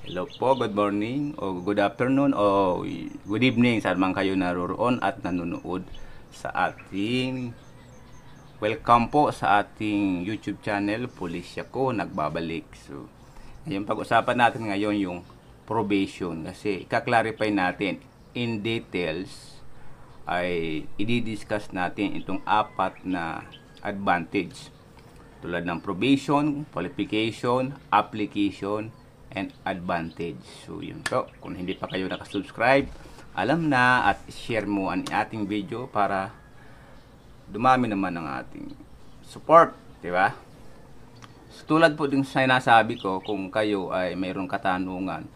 Hello po, good morning o good afternoon o good evening sa man kayo naroroon at nanonood sa ating welcome po sa ating YouTube channel Pulisya ko nagbabalik. So, ngayon pag-usapan natin ngayon yung probation kasi ika-clarify natin in details ay i-discuss natin itong apat na advantage tulad ng probation, qualification, application, and advantage. So, yun So, Kung hindi pa kayo nakasubscribe, alam na at share mo ang ating video para dumami naman ang ating support. di ba? So, tulad po din sa sinasabi ko, kung kayo ay mayroong katanungan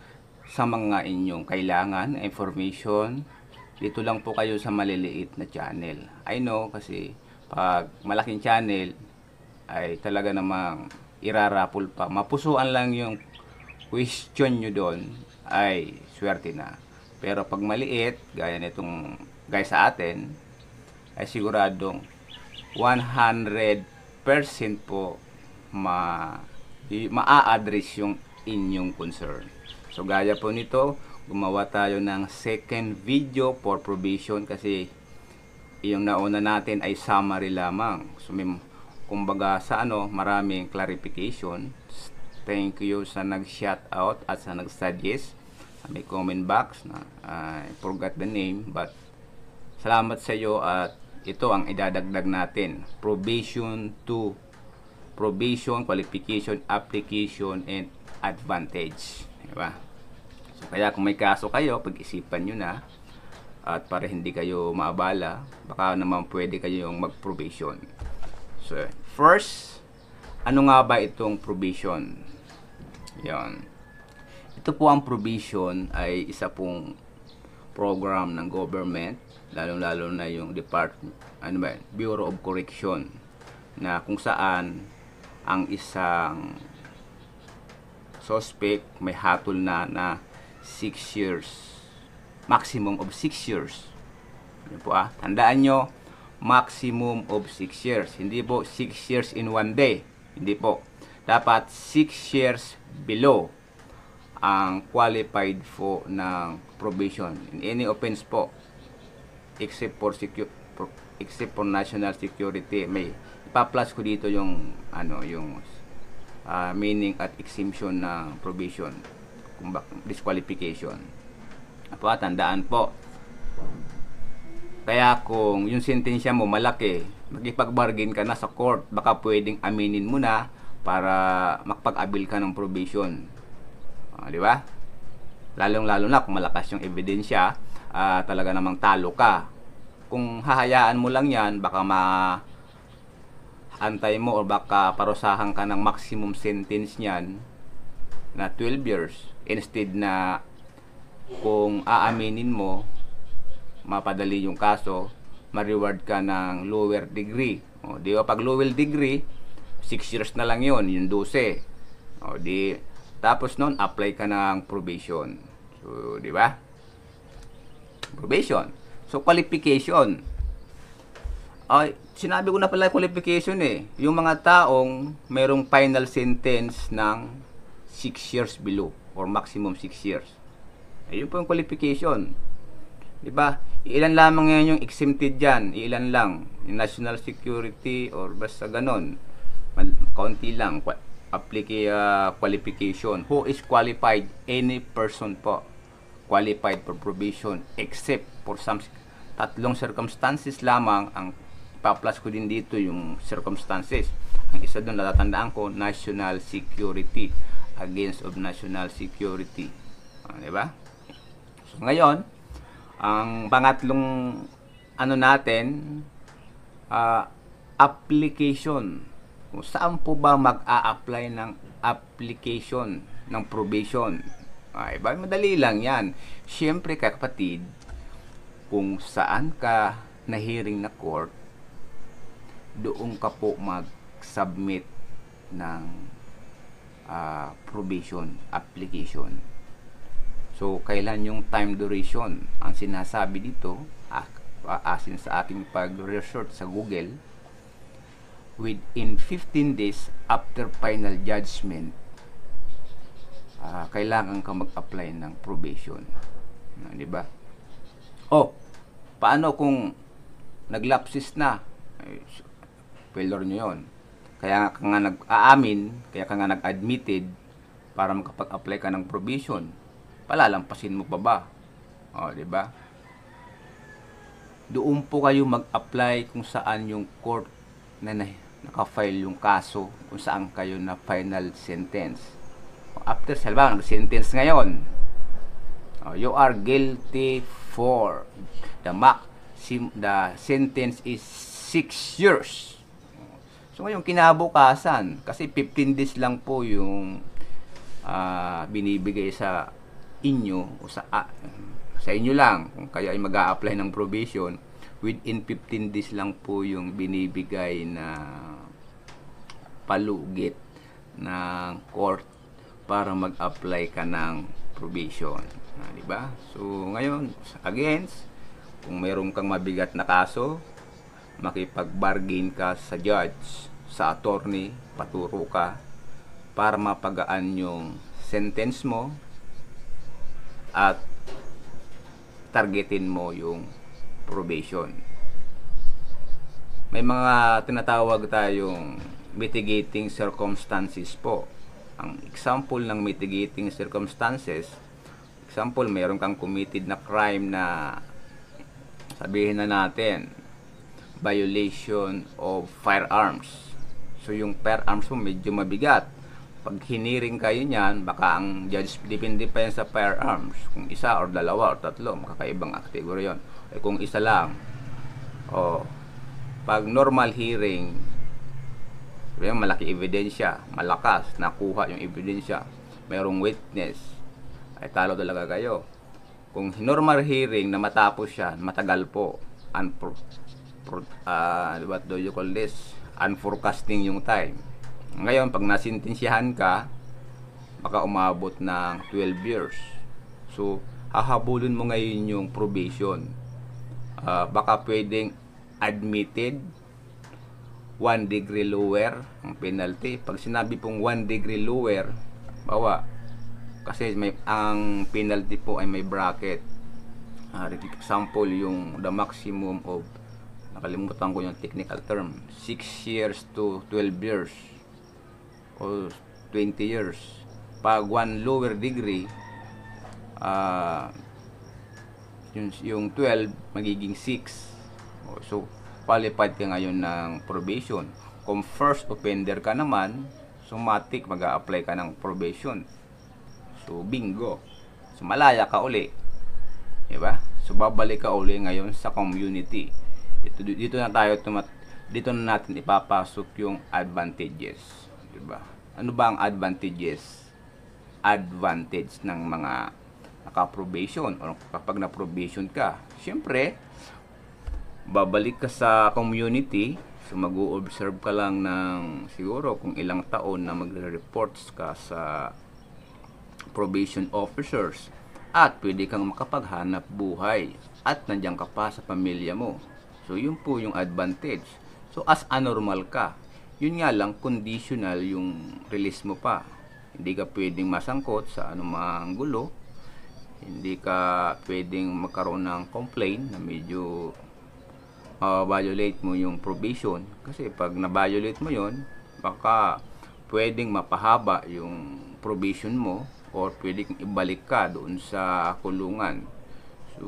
sa mga inyong kailangan, information, dito lang po kayo sa maliliit na channel. I know kasi pag malaking channel ay talaga namang irarapol pa. Mapusuan lang yung question nyo doon, ay swerte na. Pero pag maliit, gaya nitong guys sa atin, ay siguradong 100% po ma maa-address yung inyong concern. So gaya po nito, gumawa tayo ng second video for provision kasi yung nauna natin ay summary lamang. So may, kumbaga sa ano, maraming clarification Thank you sa nag-shout out at sa nag-suggest sa may comment box na uh, I forgot the name but salamat sa iyo at ito ang idadagdag natin. Probation to probation, qualification, application, and advantage. di ba So, kaya kung may kaso kayo, pag-isipan niyo na at para hindi kayo maabala, baka naman pwede kayo yung mag-probation. So, first, ano nga ba itong probation? Yon. Ito po ang provision ay isa pong program ng government, lalong-lalo na yung Department, ano ba, Bureau of Correction na kung saan ang isang suspect may hatol na na 6 years maximum of 6 years ano po ah tandaan nyo maximum of 6 years hindi po 6 years in one day hindi po dapat 6 years below ang qualified po ng probation in any offense po except for except for national security may ipa-plus ko dito yung ano yung uh, meaning at exemption ng probation kung disqualification po tandaan po kaya kung yung sentensya mo malaki magipag-bargain ka na sa court baka pwedeng aminin mo na para makapag-avail ka ng probation. Uh, di ba? Lalong-lalo na kung malakas yung ebidensya, uh, talaga namang talo ka. Kung hahayaan mo lang yan, baka ma antay mo or baka parusahan ka ng maximum sentence niyan na 12 years instead na kung aaminin mo mapadali yung kaso ma-reward ka ng lower degree. O, di ba? Pag lower degree, 6 years na lang yon yung 12. O di, tapos noon, apply ka ng probation. So, di ba? Probation. So, qualification. Ay, sinabi ko na pala qualification eh. Yung mga taong mayroong final sentence ng 6 years below or maximum 6 years. Ayun po yung qualification. 'Di ba? Ilan lamang 'yan yung exempted diyan, ilan lang, yung national security or basta ganon konti lang. Applique, uh, ah, qualification. Who is qualified? Any person po. Qualified for probation except for some tatlong circumstances lamang ang ipa-plus ko din dito yung circumstances. Ang isa doon natatandaan ko, national security against of national security. Ah, di ba? So ngayon, ang pangatlong ano natin, uh, application kung saan po ba mag-a-apply ng application ng probation. Ay, ba madali lang 'yan. Siyempre kapatid, kung saan ka nahiring na court, doon ka po mag-submit ng uh, probation application. So, kailan yung time duration? Ang sinasabi dito, ah, ah, asin sa aking pag-research sa Google, within 15 days after final judgment, uh, kailangan ka mag-apply ng probation. Uh, di ba? Oh, paano kung naglapsis na? Eh, failure nyo yun. Kaya ka nga nag-aamin, kaya ka nga nag-admitted para makapag-apply ka ng probation. Palalampasin mo pa ba? oh, di ba? Doon po kayo mag-apply kung saan yung court na, na nakafile yung kaso kung saan kayo na final sentence. After, halimbawa, nag-sentence ngayon, oh, you are guilty for the max the sentence is 6 years. So ngayon kinabukasan kasi 15 days lang po yung uh, binibigay sa inyo o sa uh, sa inyo lang kung kaya ay mag-a-apply ng provision within 15 days lang po yung binibigay na palugit ng court para mag-apply ka ng probation. Ah, di ba? So ngayon, against kung mayroon kang mabigat na kaso, makipag-bargain ka sa judge, sa attorney, paturo ka para mapagaan yung sentence mo at targetin mo yung probation. May mga tinatawag tayong mitigating circumstances po. Ang example ng mitigating circumstances, example, mayroon kang committed na crime na sabihin na natin, violation of firearms. So, yung firearms mo medyo mabigat. Pag hiniring kayo niyan, baka ang judge depende pa yan sa firearms. Kung isa or dalawa or tatlo, makakaibang kategorya yun. Eh, kung isa lang, o, oh, pag normal hearing, pero yung malaki ebidensya, malakas, nakuha yung ebidensya, mayroong witness, ay talo talaga kayo. Kung normal hearing na matapos siya, matagal po, unpro, pro, uh, what do you call this? Unforecasting yung time. Ngayon, pag nasintensyahan ka, baka umabot ng 12 years. So, hahabulin mo ngayon yung probation. Uh, baka pwedeng admitted 1 degree lower ang penalty. Pag sinabi pong 1 degree lower, bawa, kasi may, ang penalty po ay may bracket. Uh, example, yung the maximum of, nakalimutan ko yung technical term, 6 years to 12 years o 20 years. Pag 1 lower degree, uh, yung, yung 12, magiging 6. So, qualified ka ngayon ng probation. Kung first offender ka naman, sumatik, mag apply ka ng probation. So, bingo. So, malaya ka uli. Diba? So, babalik ka uli ngayon sa community. Ito, dito na tayo tumat dito na natin ipapasok yung advantages. Diba? Ano ba ang advantages? Advantage ng mga naka-probation o kapag na-probation ka. Siyempre, babalik ka sa community, so mag-o-observe ka lang ng siguro kung ilang taon na magre-reports ka sa probation officers at pwede kang makapaghanap buhay at nandiyan ka pa sa pamilya mo. So yun po yung advantage. So as anormal ka, yun nga lang conditional yung release mo pa. Hindi ka pwedeng masangkot sa anumang gulo. Hindi ka pwedeng magkaroon ng complaint na medyo uh, violate mo yung provision kasi pag na-violate mo yon baka pwedeng mapahaba yung provision mo or pwedeng ibalik ka doon sa kulungan so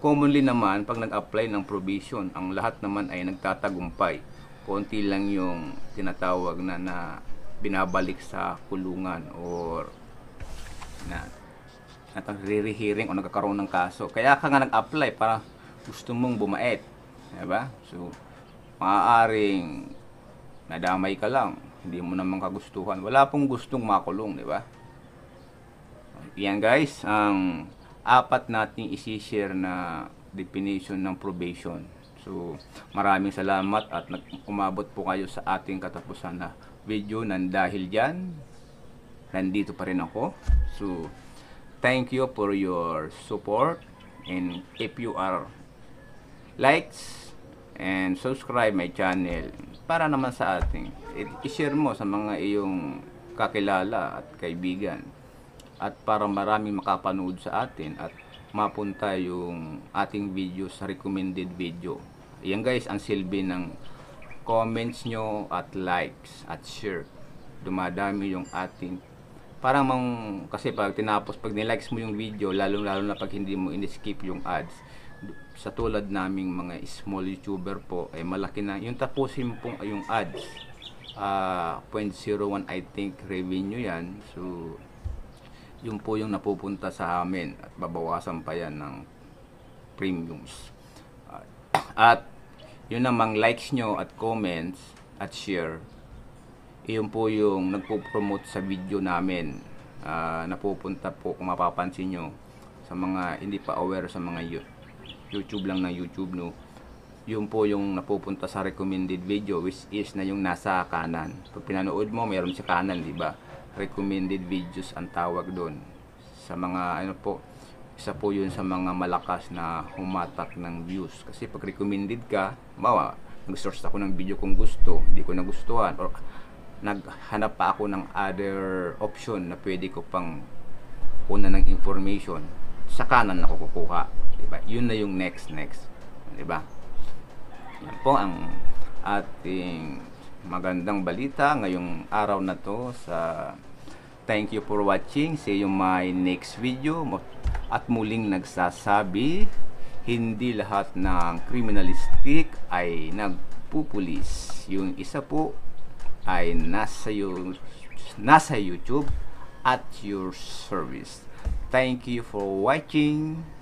commonly naman pag nag-apply ng provision ang lahat naman ay nagtatagumpay konti lang yung tinatawag na na binabalik sa kulungan or na natang re-hearing o nagkakaroon ng kaso. Kaya ka nga nag-apply para gusto mong bumait. Diba? So, maaaring nadamay ka lang. Hindi mo naman kagustuhan. Wala pong gustong makulong, di ba? Yan guys, ang apat nating isi-share na definition ng probation. So, maraming salamat at umabot po kayo sa ating katapusan na video nang dahil dyan, nandito pa rin ako. So, thank you for your support and if you are likes, and subscribe my channel para naman sa ating i-share mo sa mga iyong kakilala at kaibigan at para marami makapanood sa atin at mapunta yung ating video sa recommended video yan guys ang silbi ng comments nyo at likes at share dumadami yung ating parang mang, kasi pag tinapos pag nilikes mo yung video lalong lalo na pag hindi mo in-skip yung ads sa tulad naming mga small YouTuber po ay malaki na yung tapusin po ay yung ads uh, ah, 0.01 I think revenue yan so yung po yung napupunta sa amin at babawasan pa yan ng premiums uh, at yun namang likes nyo at comments at share yun po yung nagpo-promote sa video namin uh, napupunta po kung mapapansin nyo sa mga hindi pa aware sa mga youth YouTube lang ng YouTube no yun po yung napupunta sa recommended video which is na yung nasa kanan pag pinanood mo mayroon sa kanan di ba recommended videos ang tawag doon sa mga ano po isa po yun sa mga malakas na humatak ng views kasi pag recommended ka bawa nag-search ako ng video kung gusto hindi ko nagustuhan or naghanap pa ako ng other option na pwede ko pang una ng information sa kanan ako kukuha ba? Diba? Yun na yung next next, 'di ba? Yan po ang ating magandang balita ngayong araw na to sa Thank you for watching. See you my next video. At muling nagsasabi, hindi lahat ng criminalistic ay nagpupulis. Yung isa po ay nasa, you, nasa YouTube at your service. Thank you for watching.